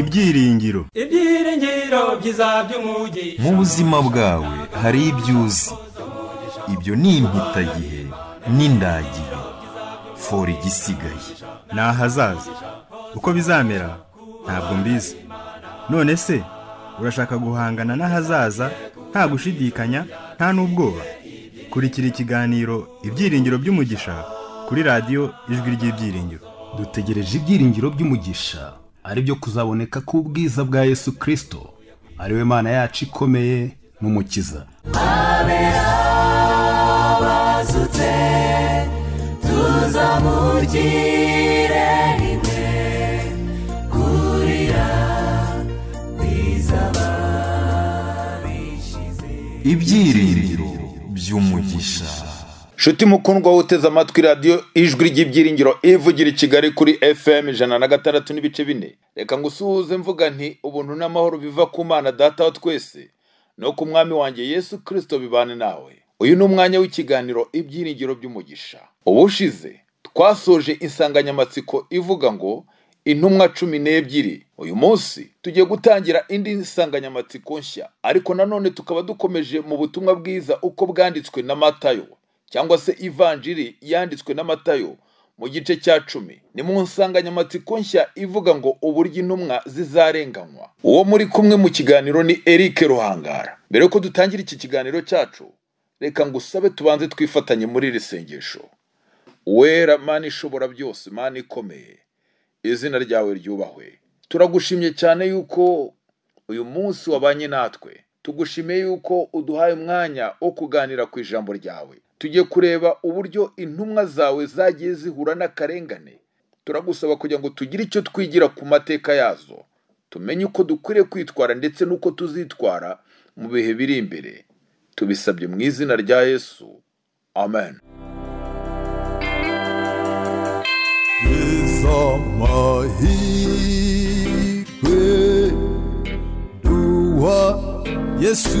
ibyiringiro ibyiringiro byiza by'umugi mu buzima bwawe hari ibyo uzi ibyo ni impitagihe n'indagihe fora igisigaye ni ahazaza uko bizamera ntabwo mbizi none se urashaka guhangana n'ahazaza nta gushidikanya nta n'ubwoba kurikira ikiganiro ibyiringiro by'umugisha kuri radiyo ijwi ry'ibyiringiro dutegereje ibyiringiro by'umugisha ari byo kuzaboneka k'ubwiza bwa yesu kirisito ari we mana yacu ikomeye n'umukiza ibyiringiro shuti mukundwa uteze amatwi radiyo ijwi ry'ibyiringiro ivugira i kigali kuri fm ijana na gatandatu n'ibice bine reka ngusuhuze mvuga nti ubuntu n'amahoro biva ku mana data wa twese no ku mwami wanjye yesu kirisito bibane nawe uyu ni umwanya w'ikiganiro ibyiringiro by'umugisha ubushize twasoje insanganyamatsiko ivuga ngo intumwa cumi n'ebyiri uyu munsi tugiye gutangira indi nsanganyamatsiko nshya ariko nanone tukaba dukomeje mu butumwa bwiza uko bwanditswe na matayo cyangwa se ivanjiri yanditswe n'amatayo mu gice cya cumi ni mu nsanganyamatsiko nshya ivuga ngo uburyo intumwa zizarenganywa uwo muri kumwe mu kiganiro ni Eric ruhangara mbere yuko dutangira iki kiganiro cyacu reka ngusabe tubanze twifatanye muri iri sengesho wera mani ishobora byose mani ikomeye izina ryawe ryubahwe turagushimye cyane yuko uyu munsi wabanye natwe tugushimiye yuko uduhaye umwanya wo kuganira ku ijambo ryawe tugiye kureba uburyo intumwa zawe zagiye zihura n'akarengane turagusaba kugira ngo tugire icyo twigira ku mateka yazo tumenye uko dukwiriye kwitwara ndetse n'uko tuzitwara mu bihe biri imbere tubisabye mu izina rya yesu amen yesu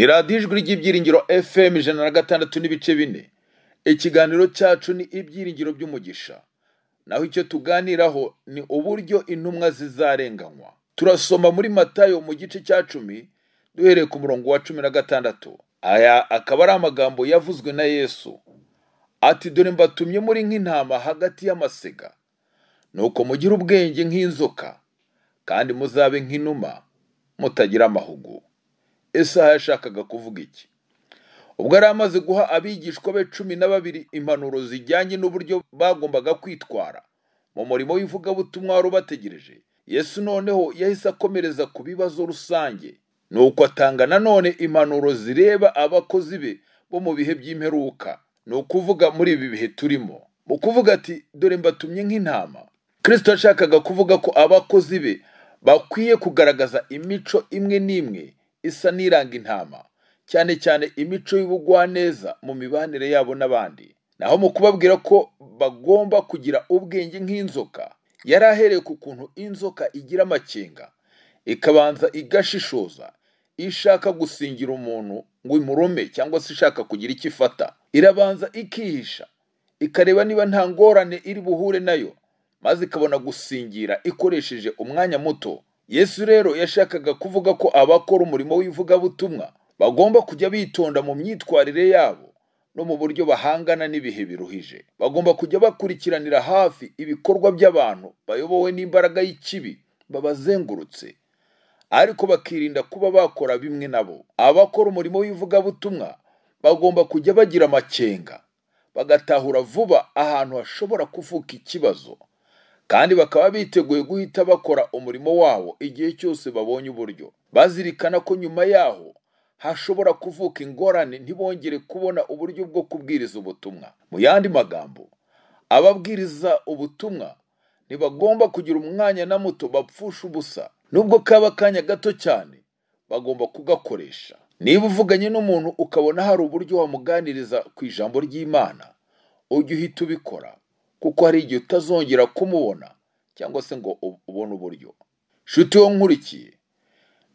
ni radiyo ijwi ry'ibyiringiro fm ijana na gatandatu n'ibice bine ikiganiro cyacu ni ibyiringiro by'umugisha naho icyo tuganiraho ni uburyo intumwa zizarenganywa turasoma muri matayo mu gice cya cumi duhereye ku murongo wa cumi na gatandatu aya akaba ari amagambo yavuzwe na yesu ati dore mbatumye muri nk'intama hagati y'amasega nuko mugire ubwenge nk'inzoka kandi muzabe nk'inuma mutagira amahugu ese yashakaga kuvuga iki ubwo yari amaze guha abigishwa be cumi na babiri impanuro zijyanye n'uburyo bagombaga kwitwara mu murimo w'ivugabutumwa wari ubategereje yesu noneho yahise akomereza ku bibazo rusange ni uko atanga nanone impanuro zireba abakozi be bo mu bihe by'imperuka ni ukuvuga muri ibi bihe turimo mu kuvuga ati dore mbatumye nk'intama kirisito yashakaga kuvuga ko abakozi be bakwiye kugaragaza imico imwe n'imwe isa n'iranga intama cyane cyane imico y'ubugwaneza mu mibanire yabo n'abandi naho mu kubabwira ko bagomba kugira ubwenge nk'inzoka yari ahereye ku kuntu inzoka igira amakenga ikabanza igashishoza ishaka gusingira umuntu ngo imurume cyangwa se ishaka kugira icyo ifata irabanza ikihisha ikareba niba nta ngorane iri buhure nayo maze ikabona gusingira ikoresheje umwanya muto yesu rero yashakaga kuvuga ko abakora umurimo w'ivugabutumwa bagomba kujya bitonda mu myitwarire yabo no mu buryo bahangana n'ibihe biruhije bagomba kujya bakurikiranira hafi ibikorwa by'abantu bayobowe n'imbaraga y'ikibi babazengurutse ariko bakirinda kuba bakora bimwe nabo abakora umurimo w'ivugabutumwa bagomba kujya bagira amakenga bagatahura vuba ahantu hashobora kuvuka ikibazo kandi bakaba biteguye guhita bakora umurimo wabo igihe cyose babonye uburyo bazirikana ko nyuma yaho hashobora kuvuka ingorane ntibongere kubona uburyo bwo kubwiriza ubutumwa mu yandi magambo ababwiriza ubutumwa ntibagomba kugira umwanya na muto bapfusha ubusa nubwo kaba akanya gato cyane bagomba kugakoresha niba uvuganye n'umuntu ukabona hari uburyo wamuganiriza ku ijambo ry'imana ujye uhita ubikora kuko hari igihe utazongera kumubona cyangwa se ngo ubone uburyo nshuti wo nkurikiye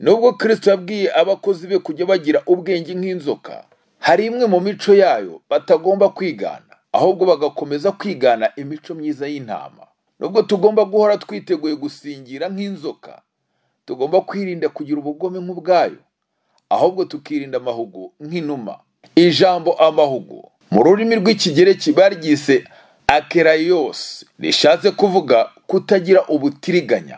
nubwo kirisito yabwiye abakozi be kujya bagira ubwenge nk'inzoka hari imwe mu mico yayo batagomba kwigana ahubwo bagakomeza kwigana imico myiza y'intama nubwo tugomba guhora twiteguye gusingira nk'inzoka tugomba kwirinda kugira ubugome nk'ubwayo ahubwo tukirinda amahugu nk'inuma ijambo amahugu mu rurimi rw'ikigereki baryise akerayose rishatse kuvuga kutagira ubutiriganya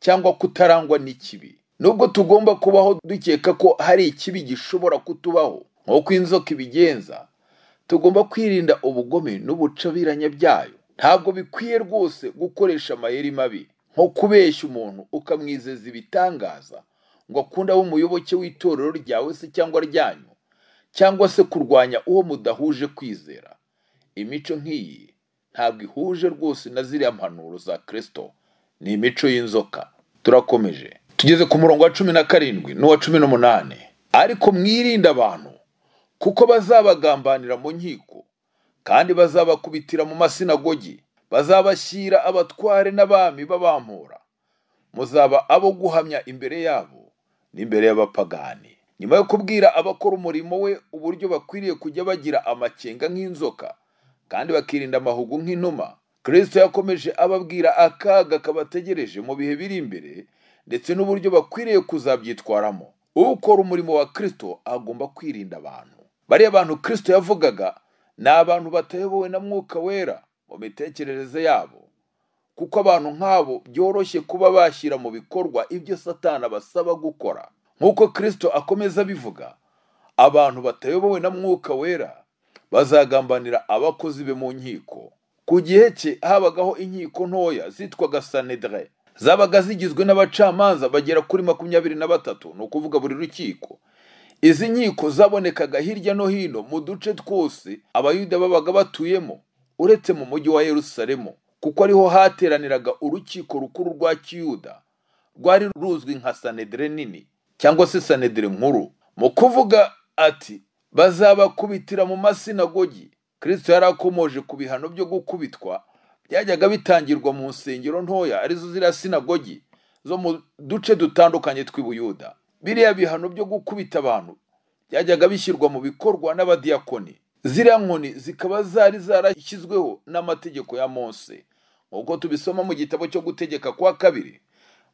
cyangwa kutarangwa n'ikibi nubwo tugomba kubaho dukeka ko hari ikibi gishobora kutubaho nk'uko inzoka ibigenza tugomba kwirinda ubugome n'ubucabiranya byayo ntabwo bikwiye rwose gukoresha amayeri mabi nko kubeshya umuntu ukamwizeza ibitangaza ngo akunde abe umuyoboke w'itorero ryawe se cyangwa ryanyu cyangwa se kurwanya uwo mudahuje kwizera imico nk'iyi ntabwo ihuje rwose na ziriya mpanuro za kirisito ni imico y'inzoka turakomeje tugeze ku murongo wa cumi na karindwi n'uwa cumi n'umunani ariko mwirinde abantu kuko bazabagambanira mu nkiko kandi bazabakubitira mu masinagogi bazabashyira abatware n'abami babampura muzaba abo guhamya imbere yabo n'imbere y'abapagani nyuma yo kubwira abakora umurimo we uburyo bakwiriye kujya bagira amakenga nk'inzoka kandi bakirinda amahugu nk'inuma kirisito yakomeje ababwira akaga kabategereje mu bihe biri imbere ndetse n'uburyo bakwiriye kuzabyitwaramo ukora umurimo wa kirisito agomba kwirinda abantu bariya bantu kirisito yavugaga ni abantu batayobowe na mwuka wera mu mitekerereze yabo kuko abantu nk'abo byoroshye kuba bashyira mu bikorwa ibyo satana basaba gukora nk'uko kirisito akomeza abivuga abantu batayobowe na mwuka wera bazagambanira abakozi be mu nkiko ku gihe cye habagaho inkiko ntoya zitwaga sanedire zabaga zigizwe n'abacamanza bagera kuri makumyabiri na batatu ni ukuvuga buri rukiko izi nkiko zabonekaga hirya no hino mu duce twose abayuda babaga batuyemo uretse mu mujyi wa yerusalemu kuko ariho hateraniraga urukiko rukuru rwa kiyuda rwari ruzwi nka sanedire nini cyangwa se sanedire nkuru mu kuvuga ati bazabakubitira mu masinagogi Kristo yari akomoje ku bihano byo gukubitwa byajyaga bitangirwa mu nsengero ntoya arizo ziriya sinagogi zo mu duce dutandukanye tw’i Buyuda biriya bihano byo gukubita abantu byajyaga bishyirwa mu bikorwa n'abadiyakoni ziriya nkoni zikaba zari zarashyizweho n'amategeko ya mose nk'uko tubisoma mu gitabo cyo gutegeka kwa kabiri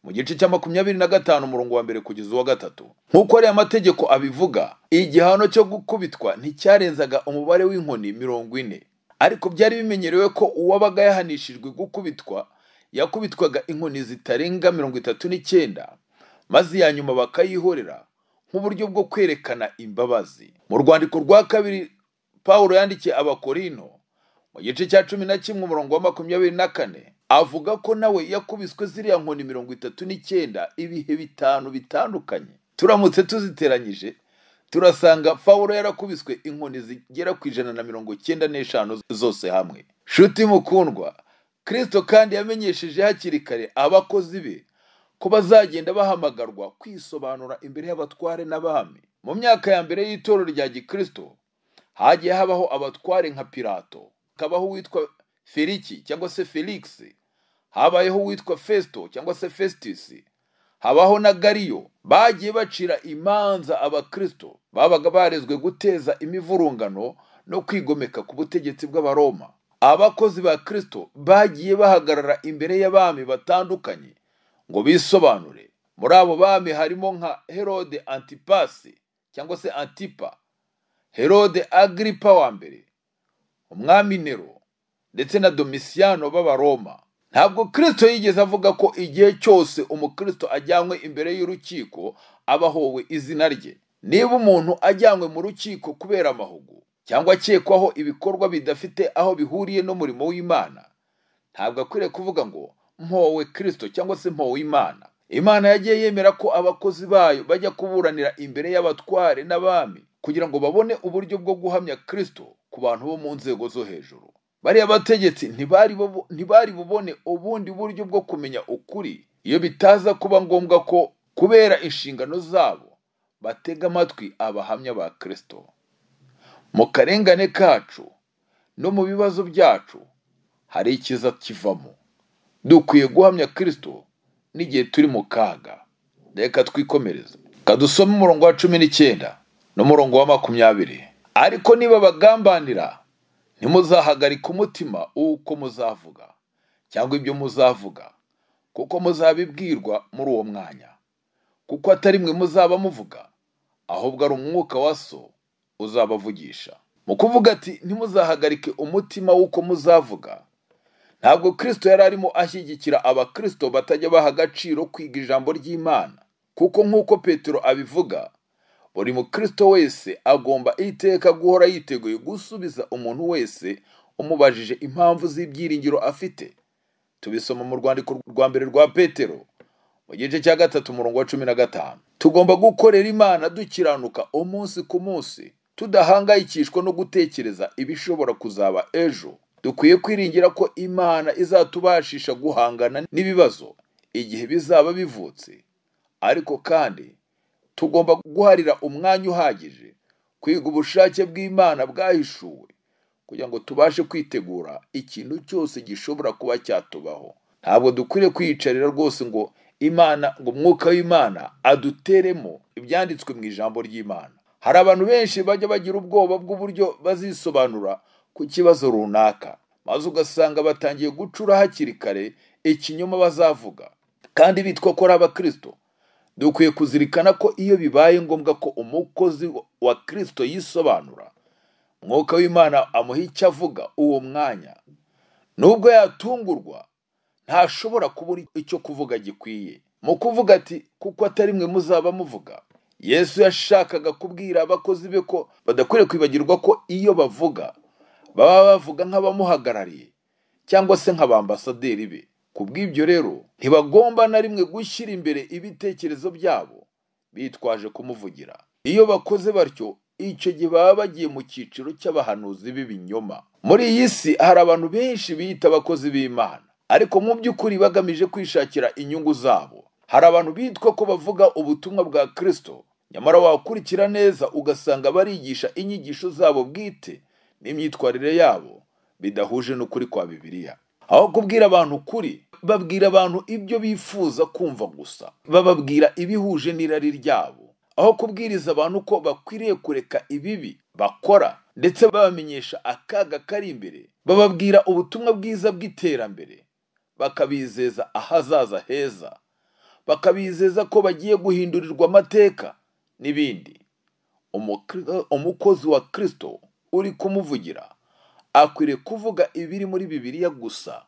mu gice cya makumyabiri na gatanu umurongo wa mbere kugeza uwa gatatu nk'uko ariya mategeko abivuga igihano cyo gukubitwa nticyarenzaga umubare w'inkoni mirongo ine ariko byari bimenyerewe ko uwabaga yahanishijwe gukubitwa yakubitwaga inkoni zitarenga mirongo itatu n'icyenda maze iya nyuma bakayihorera nk'uburyo bwo kwerekana imbabazi mu rwandiko rwa kabiri paul yandikiye abakorino mu gice cya cumi na kimwe umurongo wa makumyabiri na kane avuga ko nawe yakubiswe ziriya nkoni mirongo itatu n'icyenda ibihe bitanu bitandukanye turamutse tuziteranyije turasanga fawuro yarakubiswe inkoni zigera ku ijana na mirongo icyenda n'eshanu zose hamwe shuti mukundwa kirisito kandi yamenyesheje hakiri kare abakozi be ko bazagenda bahamagarwa kwisobanura imbere y'abatware n'abami mu myaka ya mbere y'itorero rya gikirisito hagiye habaho abatware nka pirato hakabaho uwitwa feliki cyangwa se felix habayeho uwitwa fesito cyangwa se fesitisi habaho na gariyo bagiye bacira imanza abakristo babaga barezwe guteza imivurungano no kwigomeka ku butegetsi bw'abaroma abakozi ba kirisito bagiye bahagarara imbere y'abami batandukanye ngo bisobanure muri abo bami harimo nka herode antipasi cyangwa se antipa herode agiripa wa mbere umwami nero ndetse na domisiyano b'abaroma ntabwo Kristo yigeze avuga ko igihe cyose umukristo ajyanywe imbere y'urukiko abahowe izina rye niba umuntu ajyanywe mu rukiko kubera amahugu cyangwa akekwaho ibikorwa bidafite aho bihuriye n'umurimo w'imana ntabwo akwiriye kuvuga ngo mpowe Kristo cyangwa se mpowe imana imana yagiye yemera ko abakozi bayo bajya kuburanira imbere y'abatware n'abami kugira ngo babone uburyo bwo guhamya Kristo ku bantu bo mu nzego zo hejuru bariya bategetsi ntibari bubone ubundi buryo bwo kumenya ukuri iyo bitaza kuba ngombwa ko kubera inshingano zabo batega amatwi abahamya ba kirisito mu karengane kacu no mu bibazo byacu hari icyiza kivamo dukwiye guhamya kirisito n'igihe turi mu kaga reka twikomereze kadusome umurongo wa cumi n'icyenda n'umurongo wa makumyabiri ariko niba bagambanira ntimuzahagarike umutima uko muzavuga cyangwa ibyo muzavuga kuko muzabibwirwa muri uwo mwanya kuko atari mwe muzaba muvuga ahubwo ari umwuka wa so uzabavugisha mu kuvuga ati ntimuzahagarike umutima w'uko muzavuga ntabwo Kristo yari arimo ashyigikira abakristo batajya baha agaciro kwiga ijambo ry'imana kuko nk'uko petero abivuga buri mukristo wese agomba iteka guhora yiteguye gusubiza umuntu wese umubajije impamvu z'ibyiringiro afite tubisoma mu rwandiko rwa mbere rwa petero mu gice cya gatatu umurongo wa cumi na gatanu tugomba gukorera imana dukiranuka umunsi ku munsi tudahangayikishwa no gutekereza ibishobora kuzaba ejo dukwiye kwiringira ko imana izatubashisha guhangana n'ibibazo igihe bizaba bivutse ariko kandi tugomba guharira umwanya uhagije kwiga ubushake bw'imana bwahishuwe kugira ngo tubashe kwitegura ikintu cyose gishobora kuba cyatubaho ntabwo dukwiriye kwiyicarira rwose ngo imana ngo umwuka w'imana aduteremo ibyanditswe mu ijambo ry'imana hari abantu benshi bajya bagira ubwoba bw'uburyo bazisobanura ku kibazo runaka maze ugasanga batangiye gucura hakiri kare ikinyoma bazavuga kandi bitwa ko ari abakristo dukwiye kuzirikana ko iyo bibaye ngombwa ko umukozi wa kirisito yisobanura Mwuka w'imana amuha icyo avuga uwo mwanya nubwo yatungurwa ntashobora kubura icyo kuvuga gikwiye mu kuvuga ati kuko atari mwe muzaba muvuga yesu yashakaga kubwira abakozi be ko badakwiriye kwibagirwa ko iyo bavuga baba bavuga nk'abamuhagarariye cyangwa se nk'abambasaderi be ku bw'ibyo rero ntibagomba na rimwe gushyira imbere ibitekerezo byabo bitwaje kumuvugira iyo bakoze batyo icyo gihe baba bagiye mu cyiciro cy'abahanuzi b'ibinyoma muri iyi si hari abantu benshi biyita abakozi b'imana ariko mu by'ukuri bagamije kwishakira inyungu zabo hari abantu bitwa ko bavuga ubutumwa bwa kirisito nyamara wakurikira neza ugasanga barigisha inyigisho zabo bwite n'imyitwarire yabo bidahuje n'ukuri kwa bibiliya aho kubwira abantu ukuri babwira abantu ibyo bifuza kumva gusa bababwira ibihuje n'irari ryabo aho kubwiriza abantu ko bakwiriye kureka ibibi bakora ndetse babamenyesha akaga kari imbere bababwira ubutumwa bwiza bw'iterambere bakabizeza ahazaza heza bakabizeza ko bagiye guhindurirwa amateka n'ibindi umukozi wa kirisito uri kumuvugira akwiriye kuvuga ibiri muri bibiliya gusa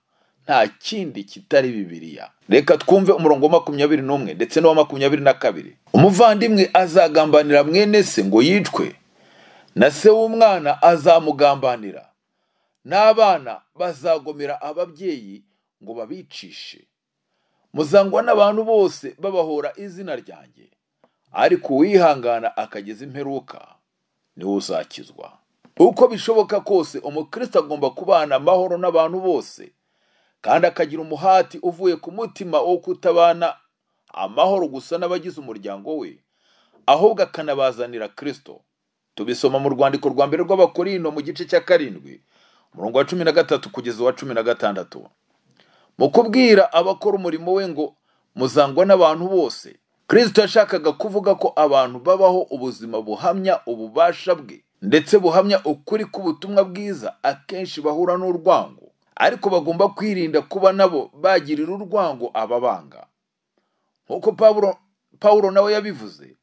nta kindi kitari bibiliya reka twumve umurongo wa makumyabiri n'umwe ndetse n'uwa makumyabiri na kabiri umuvandimwe azagambanira mwene se ngo yicwe na se w'umwana azamugambanira n'abana bazagomera ababyeyi ngo babicishe muzangwa n'abantu bose babahora izina ryanjye ariko uwihangana akageza imperuka niwe uzakizwa uko bishoboka kose umukristo agomba kubana amahoro n'abantu bose kandi akagira umuhati uvuye ku mutima wo kutabana amahoro gusa n'abagize umuryango we ahubwo akanabazanira Kristo tubisoma mu rwandiko rwa mbere rw'abakorino mu gice cya karindwi umurongo wa cumi na gatatu kugeza uwa cumi na gatandatu mu kubwira abakora umurimo we ngo muzangwa n'abantu bose kirisito yashakaga kuvuga ko abantu babaho ubuzima buhamya ububasha bwe ndetse buhamya ukuri k'ubutumwa bwiza akenshi bahura n'urwango ariko bagomba kwirinda kuba nabo bagirira urwango ababanga nk'uko pawulo nawe yabivuze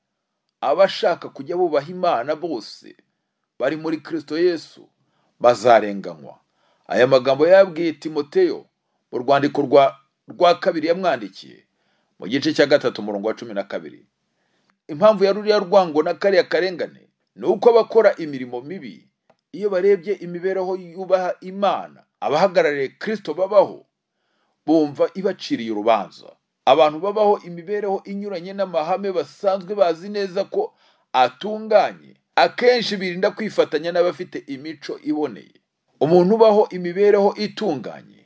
abashaka kujya bubaha imana bose bari muri kirisito yesu bazarenganywa aya magambo yabwiye timoteo mu rwandiko rwa kabiri yamwandikiye mu gice cya gatatu umurongo wa cumi na kabiri impamvu ya ruriya rwango na kariya karengane ni uko abakora imirimo mibi iyo barebye imibereho yubaha imana abahagarariye kirisito babaho bumva ibaciriye urubanza abantu babaho imibereho inyuranye n'amahame basanzwe bazi neza ko atunganye akenshi birinda kwifatanya n'abafite imico iboneye umuntu ubaho imibereho itunganye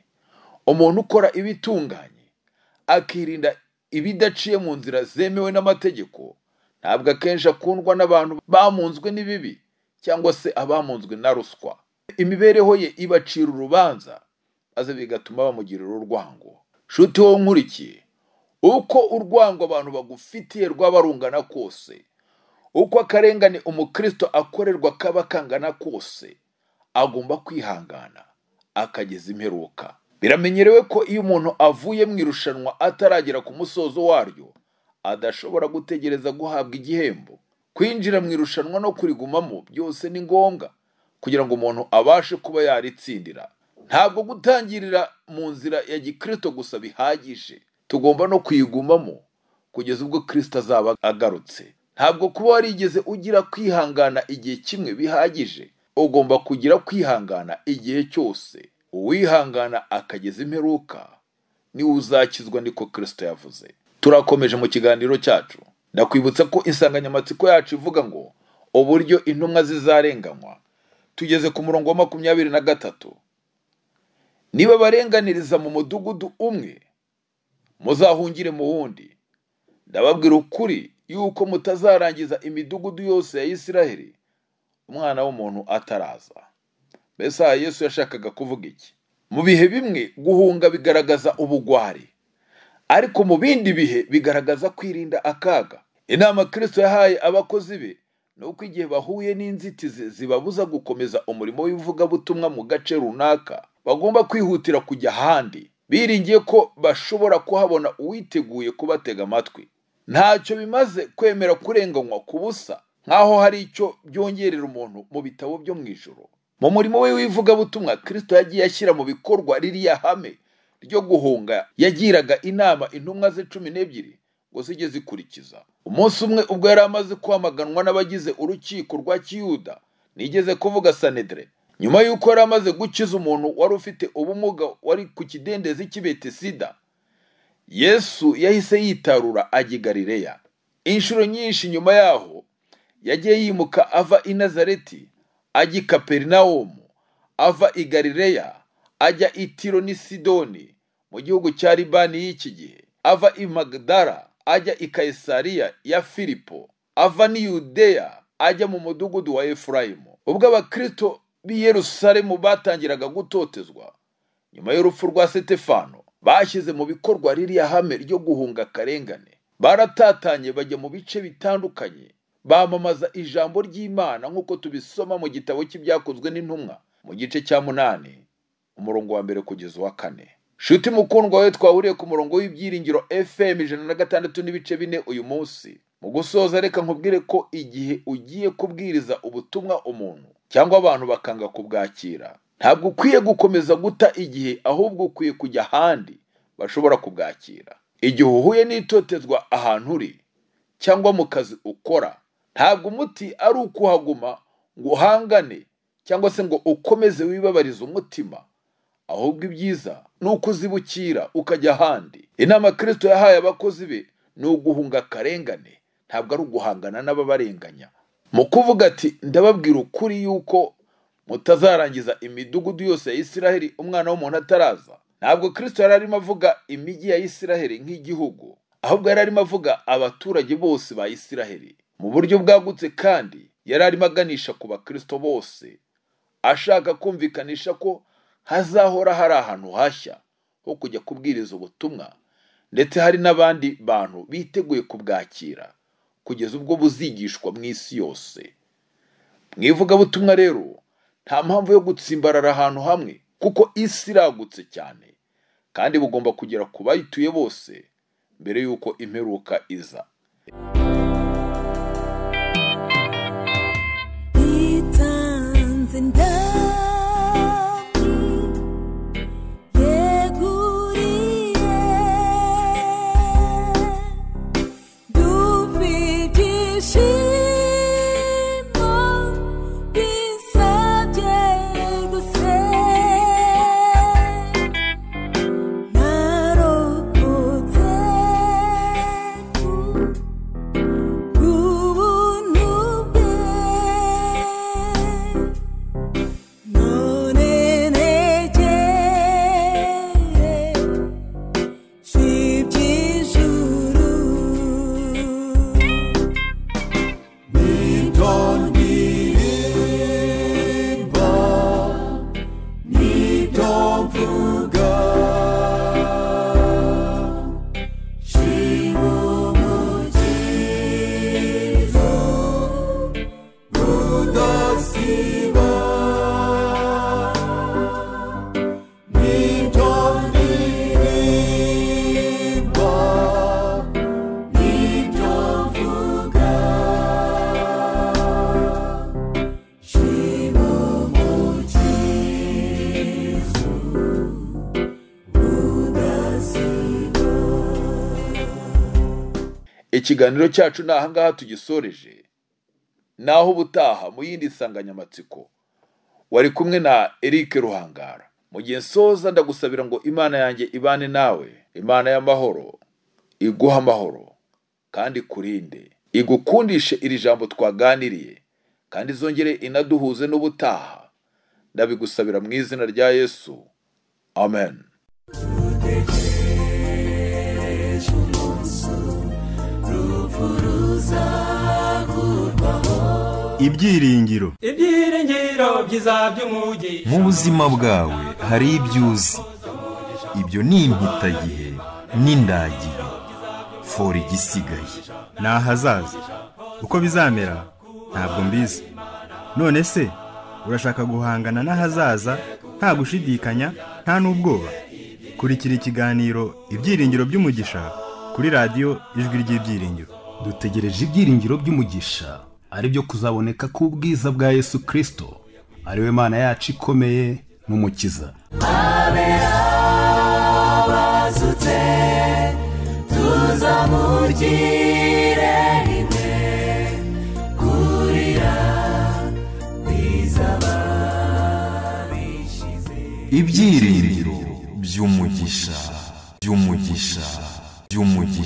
umuntu ukora ibitunganye akirinda ibidaciye mu nzira zemewe n'amategeko ntabwo akenshi akundwa n'abantu bamunzwe n'ibibi cyangwa se abamunzwe na ruswa imibereho ye ibacira urubanza maze bigatuma bamugirira urwango shuti wowe nkurikiye uko urwango abantu bagufitiye rwaba rungana kose uko akarengane umukristo akorerwa kaba kangana kose agomba kwihangana akageza imperuka biramenyerewe ko iyo umuntu avuye mu irushanwa ataragera ku musozo waryo adashobora gutegereza guhabwa igihembo kwinjira mu irushanwa no kurigumamo byose ni ngombwa kugira ngo umuntu abashe kuba yaritsindira ntabwo gutangirira mu nzira ya gikristo gusa bihagije tugomba no kuyigumamo kugeza ubwo kirisito azaba agarutse ntabwo kuba warigeze ugira kwihangana igihe kimwe bihagije ugomba kugira kwihangana igihe cyose uwihangana akageza imperuka niwe uzakizwa niko kirisito yavuze turakomeje mu kiganiro cyacu ndakwibutsa ko insanganyamatsiko yacu ivuga ngo uburyo intumwa zizarenganywa tugeze ku murongo wa makumyabiri na gatatu niba barenganiriza mu mudugudu umwe muzahungire mu wundi ndababwira ukuri yuko mutazarangiza imidugudu yose ya israheli umwana w'umuntu ataraza mbese aha yesu yashakaga kuvuga iki mu bihe bimwe guhunga bigaragaza ubugwari ariko mu bindi bihe bigaragaza kwirinda akaga inama kirisito yahaye abakozi be ni uko igihe bahuye n'inzitizi zibabuza gukomeza umurimo w'ivugabutumwa mu gace runaka bagomba kwihutira kujya ahandi biringiye ko bashobora kuhabona uwiteguye kubatega amatwi ntacyo bimaze kwemera kurenganywa ku busa nk'aho hari icyo byongerera umuntu mu bitabo byo mu ijoro mu murimo we w'ivugabutumwa kirisito yagiye ashyira mu bikorwa ririya hame ryo guhunga yagiraga inama intumwa ze cumi n'ebyiri ngo zijye zikurikiza umunsi umwe ubwo yari amaze kwamaganwa n'abagize urukiko rwa kiyuda nigeze kuvuga sanedere nyuma y'uko yari amaze gukiza umuntu wari ufite ubumuga wari ku kidendezi cy'ibetesida yesu yahise yitarura ajya galileya inshuro nyinshi nyuma yaho yagiye yimuka ava i nazareti ajya i kaperinawumu ava i galileya ajya i tiro n'i sidoni mu gihugu cya libani y'iki gihe ava i magdara ajya i kayisariya ya filipo ava n'i yudeya ajya mu mudugudu wa efurayimu ubwo abakristo b'i yerusalemu batangiraga gutotezwa nyuma y'urupfu rwa setefano bashyize mu bikorwa ririya hame ryo guhunga akarengane baratatanye bajya mu bice bitandukanye bamamaza ijambo ry'imana nk'uko tubisoma mu gitabo cy'ibyakozwe n'intumwa mu gice cya munani umurongo wa mbere kugeza uwa kane shuti mukundwa we twahuriye ku murongo w'ibyiringiro fm ijana na gatandatu n'ibice bine uyu munsi mu gusoza reka nkubwire ko igihe ugiye kubwiriza ubutumwa umuntu cyangwa abantu bakanga kubwakira ntabwo ukwiye gukomeza guta igihe ahubwo ukwiye kujya ahandi bashobora kubwakira igihe uhuye n'itotezwa ahantu uri cyangwa mu kazi ukora ntabwo umuti ari ukuhaguma ngo uhangane cyangwa se ngo ukomeze wibabarize umutima ahubwo ibyiza ni uko uzibukira ukajya ahandi inama kirisito yahaye abakozi be ni uguhunga akarengane ntabwo ari uguhangana n'ababarenganya mu kuvuga ati ndababwira ukuri yuko mutazarangiza imidugudu yose ya isiraheli umwana w'umuntu ataraza ntabwo kirisito yari arimo avuga imijyi ya isiraheli nk'igihugu ahubwo yari arimo avuga abaturage bose ba israheli mu buryo bwagutse kandi yari arimo aganisha ku bakirisito bose ashaka kumvikanisha ko hazahora hari ahantu hashya ho kujya kubwiriza ubutumwa ndetse hari n'abandi bantu biteguye kubwakira kugeza ubwo buzigishwa mu isi yose mu ivugabutumwa rero nta mpamvu yo gutsimbarara ahantu hamwe kuko isi iragutse cyane kandi bugomba kugera ku bayituye bose mbere y'uko imperuka iza ikiganiro cyacu ni ahangaha tugisoreje naho ubutaha mu yindi nsanganyamatsiko wari kumwe na Eric ruhangara mu gihe nsoza ndagusabira ngo imana yanjye ibane nawe imana y'amahoro iguha amahoro kandi kurinde igukundishe iri jambo twaganiriye kandi zongere inaduhuze n'ubutaha ndabigusabira mu izina rya yesu amen ibyiringiro ibyiringiro byiza by'umugi mu buzima bwawe hari ibyo uzi ibyo ni impitagihe n'indagihe fora igisigaye ni ahazaza uko bizamera ntabwo mbizi none se urashaka guhangana n'ahazaza nta gushidikanya nta n'ubwoba kurikira ikiganiro ibyiringiro by'umugisha kuri radiyo ijwi ry'ibyiringiro dutegereje ibyiringiro by'umugisha ari byo kuzaboneka k'ubwiza bwa yesu kirisito ariwe mana yacu ikomeye n'umukiza abe abazutse tuzamugire rimwe kurira ibyiringiro by'umugisha by'umugisha by'umugisha